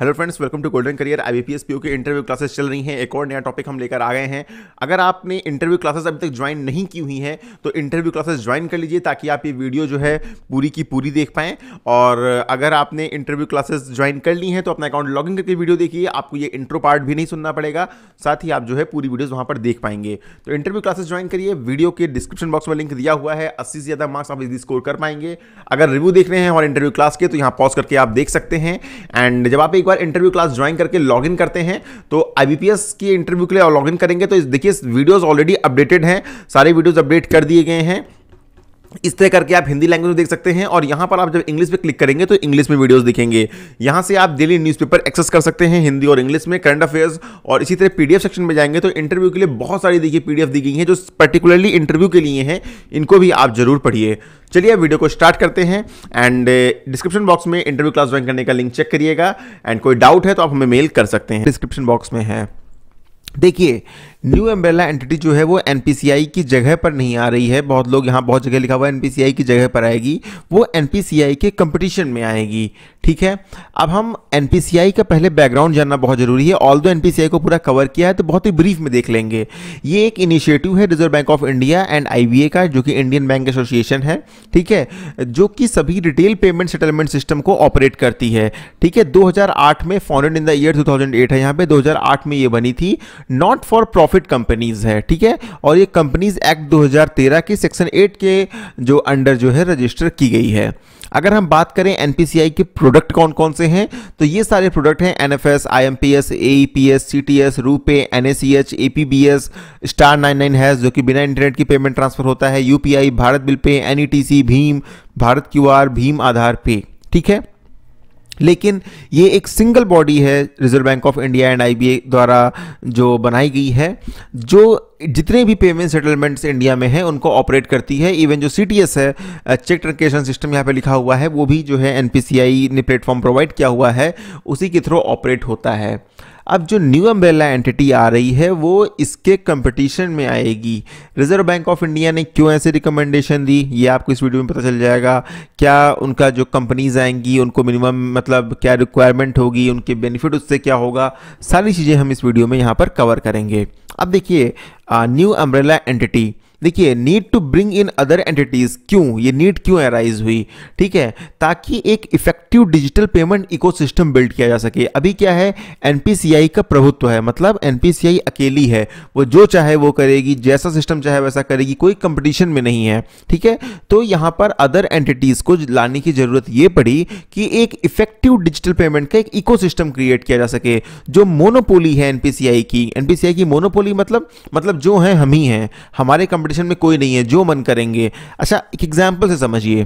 hello friends welcome to golden career I B K interview classes चल रही हैं एक और नया टॉपिक हम लेकर आ गए हैं अगर आपने इंटरव्यू क्लासेस अभी तक ज्वाइन नहीं की हुई हैं तो इंटरव्यू क्लासेस ज्वाइन कर लीजिए ताकि आप ये वीडियो जो है पूरी की पूरी देख पाएं और अगर आपने इंटरव्यू क्लासेस ज्वाइन कर ली हैं तो अपना अकाउंट लॉगिन करके वीडियो देखिए आपको ये इंट्रो पार्ट भी नहीं सुनना पड़ेगा साथ ही आप जो है पूरी वीडियोज़ वहाँ पर देख पाएंगे तो इंटरव्यू क्लासेस ज्वाइन करिए वीडियो के डिस्क्रिप्शन बॉक्स में लिंक दिया हुआ है अस्सी से ज़्यादा मार्क्स आप इसी स्कोर कर पाएंगे अगर रिव्यू देख रहे हैं और इंटरव्यू क्लास के तो यहाँ पॉज करके आप देख सकते हैं एंड जब आप एक बार इंटरव्यू क्लास ज्वाइन करके लॉगिन करते हैं तो आईबीपीएस की इंटरव्यू के लिए लॉगिन करेंगे तो देखिए वीडियोस ऑलरेडी अपडेटेड हैं सारे वीडियोस अपडेट कर दिए गए हैं इस तरह करके आप हिंदी लैंग्वेज में देख सकते हैं और यहाँ पर आप जब इंग्लिश पे क्लिक करेंगे तो इंग्लिश में वीडियोस दिखेंगे यहाँ से आप डेली न्यूज़पेपर एक्सेस कर सकते हैं हिंदी और इंग्लिश में करंट अफेयर्स और इसी तरह पीडीएफ सेक्शन में जाएंगे तो इंटरव्यू के लिए बहुत सारी देखिए पी दी गई हैं जो पर्टिकुलरली इंटरव्यू के लिए हैं इनको भी आप जरूर पढ़िए चलिए आप वीडियो को स्टार्ट करते हैं एंड डिस्क्रिप्शन बॉक्स में इंटरव्यू क्लास ज्वाइन करने का लिंक चेक करिएगा एंड कोई डाउट है तो आप हमें मेल कर सकते हैं डिस्क्रिप्शन बॉक्स में है देखिए न्यू एम्बेला एंटिटी जो है वो एन की जगह पर नहीं आ रही है बहुत लोग यहाँ बहुत जगह लिखा हुआ है एन की जगह पर आएगी वो एन के कंपटीशन में आएगी ठीक है अब हम एन का पहले बैकग्राउंड जानना बहुत ज़रूरी है ऑल दो एन को पूरा कवर किया है तो बहुत ही ब्रीफ में देख लेंगे ये एक इनिशिएटिव है Reserve Bank of India and I का जो कि इंडियन बैंक एसोसिएशन है ठीक है जो कि सभी रिटेल पेमेंट सेटलमेंट सिस्टम को ऑपरेट करती है ठीक है दो में founded in the year two है यहाँ पे दो में ये बनी थी नॉट फॉर प्रॉफिट कंपनीज है ठीक है और ये कंपनीज एक्ट 2013 के सेक्शन 8 के जो अंडर जो है रजिस्टर की गई है अगर हम बात करें एन के प्रोडक्ट कौन कौन से हैं तो ये सारे प्रोडक्ट हैं N F S I M P S A P S C T S RuPay N S C H A P B S star nine nine है जो कि बिना इंटरनेट की पेमेंट ट्रांसफर होता है U P I Bharat bill pay N E T C Bhim Bharat Q R Bhim आधार पे ठीक है लेकिन ये एक सिंगल बॉडी है Reserve Bank of India and IBA द्वारा जो बनाई गई है जो जितने भी पेमेंट सेटलमेंट्स इंडिया में हैं उनको ऑपरेट करती है इवन जो सी है चेक ट्रंकेशन सिस्टम यहाँ पे लिखा हुआ है वो भी जो है एन ने प्लेटफॉर्म प्रोवाइड किया हुआ है उसी के थ्रू ऑपरेट होता है अब जो न्यू अम्ब्रेला एंटिटी आ रही है वो इसके कंपटीशन में आएगी रिजर्व बैंक ऑफ इंडिया ने क्यों ऐसे रिकमेंडेशन दी ये आपको इस वीडियो में पता चल जाएगा क्या उनका जो कंपनीज आएंगी उनको मिनिमम मतलब क्या रिक्वायरमेंट होगी उनके बेनिफिट उससे क्या होगा सारी चीज़ें हम इस वीडियो में यहाँ पर कवर करेंगे अब देखिए न्यू अम्ब्रेला एंटिटी देखिए need to bring in other entities क्यों ये नीड क्यों अराइज हुई ठीक है ताकि एक effective digital payment ecosystem build किया जा सके अभी क्या है एनपीसीआई का प्रभुत्व है मतलब एनपीसीआई अकेली है वो जो चाहे वो करेगी जैसा सिस्टम चाहे वैसा करेगी कोई कंपटीशन में नहीं है ठीक है तो यहाँ पर अदर एंटिटीज को लाने की जरूरत यह पड़ी कि एक इफेक्टिव डिजिटल पेमेंट का एक इको क्रिएट किया जा सके जो मोनोपोली है एनपीसीआई की एनपीसीआई की मोनोपोली मतलब मतलब जो है हम ही हैं हमारे कंपनी कंपटीशन में कोई नहीं है जो मन करेंगे अच्छा एक एग्जाम्पल से समझिए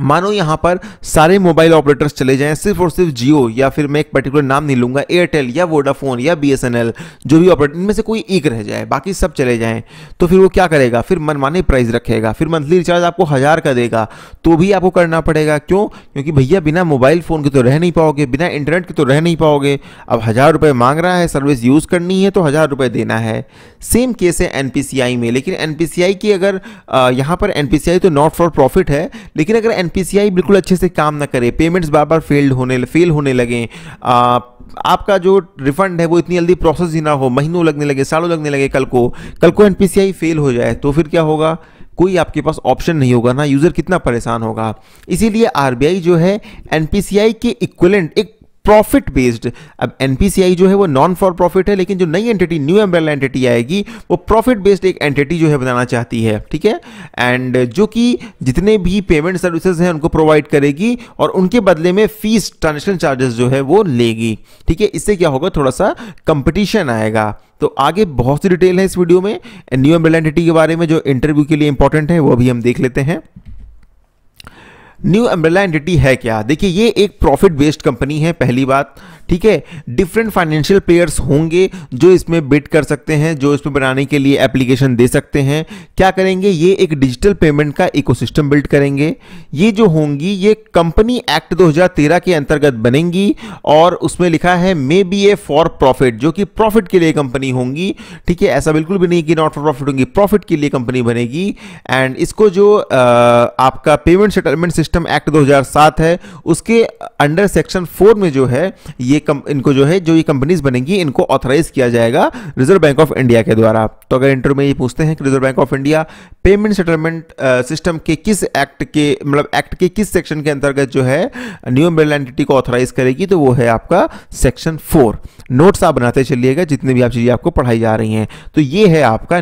मानो यहां पर सारे मोबाइल ऑपरेटर्स चले जाएं सिर्फ और सिर्फ जियो या फिर मैं एक पर्टिकुलर नाम नहीं लूंगा एयरटेल या वोडाफोन या बीएसएनएल जो भी ऑपरेटर इनमें से कोई एक रह जाए बाकी सब चले जाएं तो फिर वो क्या करेगा फिर मनमाने प्राइस रखेगा फिर मंथली रिचार्ज आपको हज़ार का देगा तो भी आपको करना पड़ेगा क्यों क्योंकि भैया बिना मोबाइल फ़ोन के तो रह नहीं पाओगे बिना इंटरनेट के तो रह नहीं पाओगे अब हज़ार रुपये मांग रहा है सर्विस यूज़ करनी है तो हज़ार रुपये देना है सेम केस है एनपीसीआई में लेकिन एन की अगर यहाँ पर एनपीसीआई तो नॉट फॉर प्रॉफिट है लेकिन अगर एनपीसीआई बिल्कुल अच्छे से काम ना करे पेमेंट्स बार बार फेल्ड होने फेल होने लगें आपका जो रिफंड है वो इतनी जल्दी प्रोसेस ही ना हो महीनों लगने लगे सालों लगने लगे कल को कल को एनपीसीआई फेल हो जाए तो फिर क्या होगा कोई आपके पास ऑप्शन नहीं होगा ना यूज़र कितना परेशान होगा इसीलिए आरबीआई जो है एनपीसीआई के इक्वलेंट एक प्रॉफिट बेस्ड अब एनपीसीआई जो है वो नॉन फॉर प्रॉफिट है लेकिन जो नई एंटिटी न्यू अम्ब्रेला एंटिटी आएगी वो प्रॉफिट बेस्ड एक एंटिटी जो है बनाना चाहती है ठीक है एंड जो कि जितने भी पेमेंट सर्विसेज हैं उनको प्रोवाइड करेगी और उनके बदले में फीस ट्रांजेक्शन चार्जेस जो है वो लेगी ठीक है इससे क्या होगा थोड़ा सा कंपटीशन आएगा तो आगे बहुत सी डिटेल है इस वीडियो में न्यू अम्ब्रेला एंटिटी के बारे में जो इंटरव्यू के लिए इंपॉर्टेंट है वो अभी हम देख लेते हैं न्यू अम्ब्रेला एंटिटी है क्या देखिए ये एक प्रॉफिट बेस्ड कंपनी है पहली बात ठीक है डिफरेंट फाइनेंशियल प्लेयर्स होंगे जो इसमें बिट कर सकते हैं जो इसमें बनाने के लिए एप्लीकेशन दे सकते हैं क्या करेंगे ये एक डिजिटल पेमेंट का इकोसिस्टम बिल्ड करेंगे ये जो होंगी ये कंपनी एक्ट 2013 के अंतर्गत बनेंगी और उसमें लिखा है may be a for profit जो कि प्रॉफिट के लिए कंपनी होंगी ठीक है ऐसा बिल्कुल भी नहीं कि नॉट फॉर प्रॉफिट होंगी प्रॉफिट के लिए कंपनी बनेगी एंड इसको जो आ, आपका पेमेंट सेटलमेंट सिस्टम एक्ट 2007 है उसके अंडर सेक्शन फोर में जो है ये ये कम, इनको जो है जो ये कंपनीज बनेंगी इनको ऑथराइज किया जाएगा रिजर्व बैंक ऑफ इंडिया के द्वारा तो अगर इंटरव्यू में ये पूछते हैं कि Reserve Bank of India payment settlement system के किस एक्ट के मतलब एक्ट के किस सेक्शन के अंतर्गत जो है न्यू अम्ब्रेला एंटिटी को ऑथराइज करेगी तो वो है आपका सेक्शन फोर नोट्स आप बनाते चलिएगा जितने भी आप चीज़ें आपको पढ़ाई जा रही हैं तो ये है आपका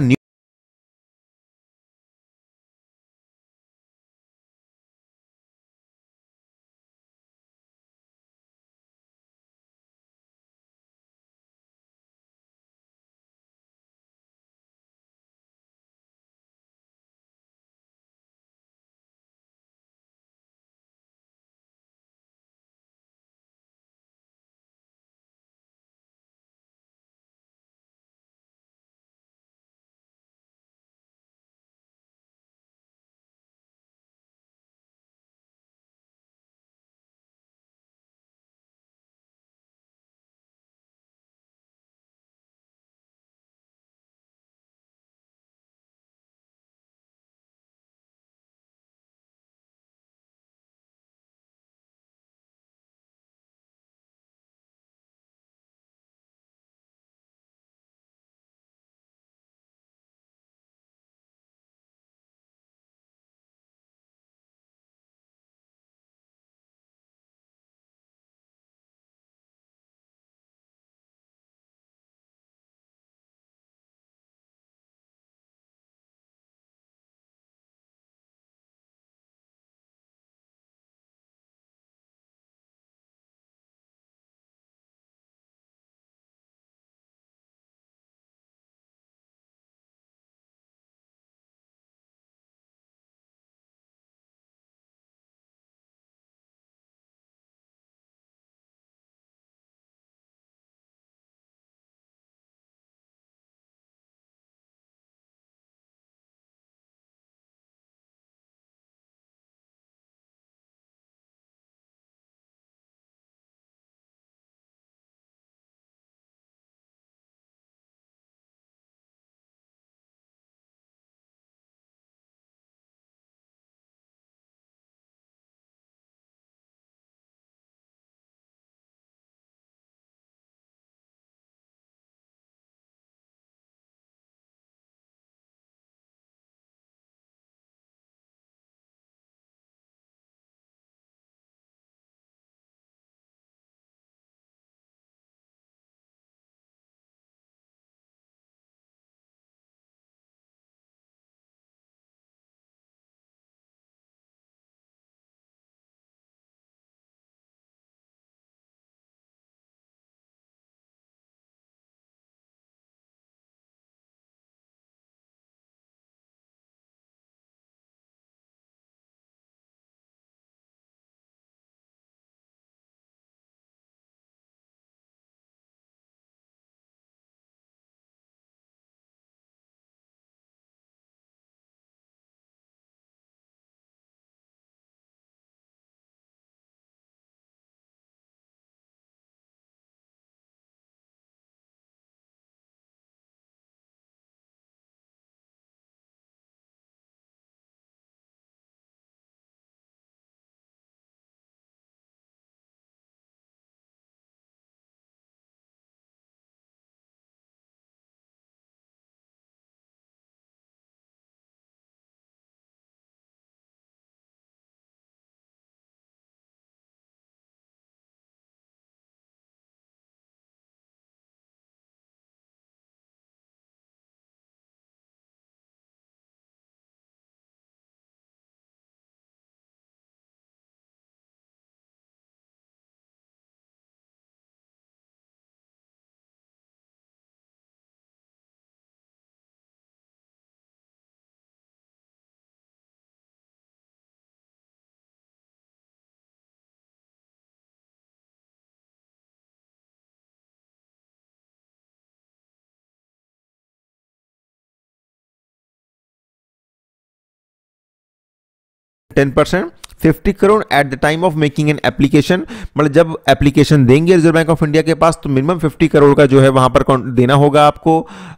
ten percent fifty crore at the time of making an application मतलब जब एप्लीकेशन देंगे रिजर्व बैंक ऑफ इंडिया के पास तो मिनिमम फिफ्टी करोड़ का जो है वहां पर देना होगा आपको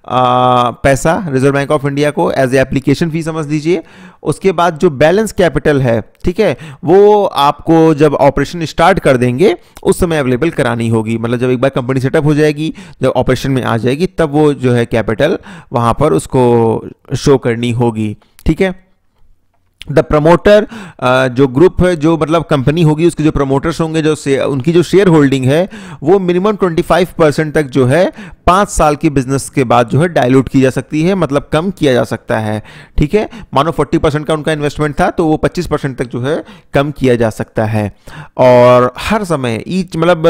आ, पैसा रिजर्व बैंक ऑफ इंडिया को एज ए एप्लीकेशन फी समझ लीजिए उसके बाद जो बैलेंस कैपिटल है ठीक है वो आपको जब ऑपरेशन स्टार्ट कर देंगे उस समय अवेलेबल करानी होगी मतलब जब एक बार कंपनी सेटअप हो जाएगी जब ऑपरेशन में आ जाएगी तब वो जो है कैपिटल वहां पर उसको शो करनी होगी ठीक है द प्रमोटर uh, जो ग्रुप है जो मतलब कंपनी होगी उसके जो प्रमोटर्स होंगे जो से, उनकी जो शेयर होल्डिंग है वो मिनिमम 25 परसेंट तक जो है पाँच साल की बिजनेस के बाद जो है डायलूट की जा सकती है मतलब कम किया जा सकता है ठीक है मानो 40 परसेंट का उनका इन्वेस्टमेंट था तो वो 25 परसेंट तक जो है कम किया जा सकता है और हर समय ईच मतलब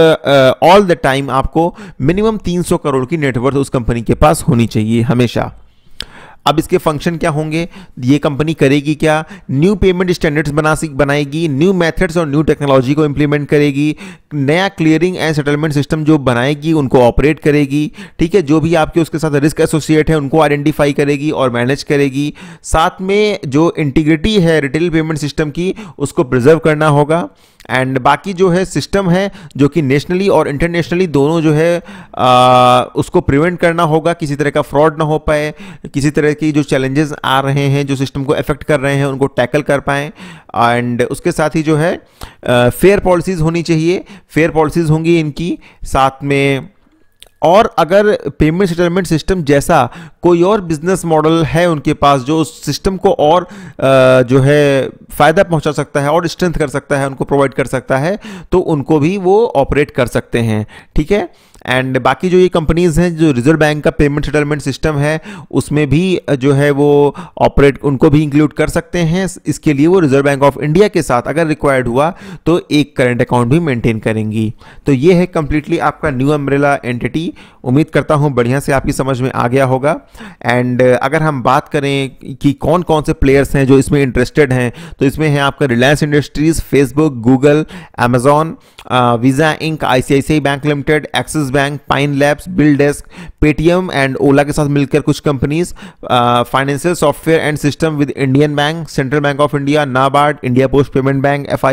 ऑल द टाइम आपको मिनिमम तीन करोड़ की नेटवर्थ उस कंपनी के पास होनी चाहिए हमेशा अब इसके फंक्शन क्या होंगे ये कंपनी करेगी क्या न्यू पेमेंट स्टैंडर्ड्स बना बनाएगी न्यू मेथड्स और न्यू टेक्नोलॉजी को इंप्लीमेंट करेगी नया क्लियरिंग एंड सेटलमेंट सिस्टम जो बनाएगी उनको ऑपरेट करेगी ठीक है जो भी आपके उसके साथ रिस्क एसोसिएट है उनको आइडेंटिफाई करेगी और मैनेज करेगी साथ में जो इंटीग्रिटी है रिटेल पेमेंट सिस्टम की उसको प्रिजर्व करना होगा एंड बाकी जो है सिस्टम है जो कि नेशनली और इंटरनेशनली दोनों जो है आ, उसको प्रिवेंट करना होगा किसी तरह का फ्रॉड ना हो पाए किसी तरह के जो चैलेंजेस आ रहे हैं जो सिस्टम को इफेक्ट कर रहे हैं उनको टैकल कर पाएँ एंड उसके साथ ही जो है फेयर पॉलिसीज़ होनी चाहिए फेयर पॉलिसीज़ होंगी इनकी साथ में और अगर पेमेंट सेटलमेंट सिस्टम जैसा कोई और बिजनेस मॉडल है उनके पास जो उस सिस्टम को और जो है फ़ायदा पहुंचा सकता है और स्ट्रेंथ कर सकता है उनको प्रोवाइड कर सकता है तो उनको भी वो ऑपरेट कर सकते हैं ठीक है एंड बाकी जो ये कंपनीज़ हैं जो रिजर्व बैंक का पेमेंट सेटलमेंट सिस्टम है उसमें भी जो है वो ऑपरेट उनको भी इंक्लूड कर सकते हैं इसके लिए वो रिजर्व बैंक ऑफ इंडिया के साथ अगर रिक्वायर्ड हुआ तो एक करेंट अकाउंट भी मेंटेन करेंगी तो ये है कम्प्लीटली आपका न्यू अम्ब्रेला एंटिटी उम्मीद करता हूँ बढ़िया से आपकी समझ में आ गया होगा एंड अगर हम बात करें कि कौन कौन से प्लेयर्स हैं जो इसमें इंटरेस्टेड हैं तो इसमें है आपका Reliance Industries Facebook Google Amazon Visa Inc I bank limited Axis Bank Pine Labs Bill Desk Paytm and Ola के साथ मिलकर कुछ companies financial software and system with Indian Bank Central Bank of India NABARD India Post Payment Bank F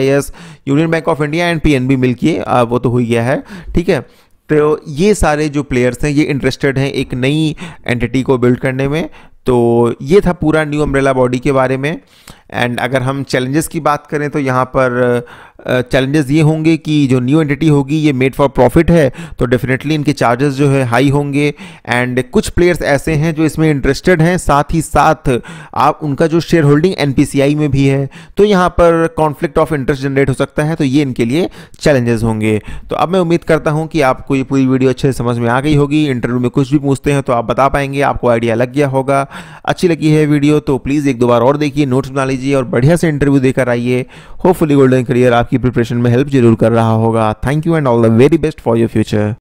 Union Bank of India and P मिलकर वो तो हो गया है ठीक है तो ये सारे जो प्लेयर्स हैं ये इंटरेस्टेड हैं एक नई एंटिटी को बिल्ड करने में तो ये था पूरा न्यू अम्ब्रेला बॉडी के बारे में एंड अगर हम चैलेंजेस की बात करें तो यहाँ पर चैलेंजेस ये होंगे कि जो न्यू एंटिटी होगी ये मेड फॉर प्रॉफिट है तो डेफिनेटली इनके चार्जेस जो है हाई होंगे एंड कुछ प्लेयर्स ऐसे हैं जो इसमें इंटरेस्टेड हैं साथ ही साथ आप उनका जो शेयर होल्डिंग एन में भी है तो यहाँ पर कॉन्फ्लिक्ट ऑफ इंटरेस्ट जनरेट हो सकता है तो ये इनके लिए चैलेंजेस होंगे तो अब मैं उम्मीद करता हूँ कि आपको ये पूरी वीडियो अच्छे से समझ में आ गई होगी इंटरव्यू में कुछ भी पूछते हैं तो आप बता पाएंगे आपको आइडिया लग गया होगा अच्छी लगी है वीडियो तो प्लीज़ एक दो बार और देखिए नोट्स बना लीजिए और बढ़िया से इंटरव्यू देकर आइए होपफुली गोल्डन करियर आप आपकी प्रिपरेशन में हेल्प जरूर कर रहा होगा thank you and all the very best for your future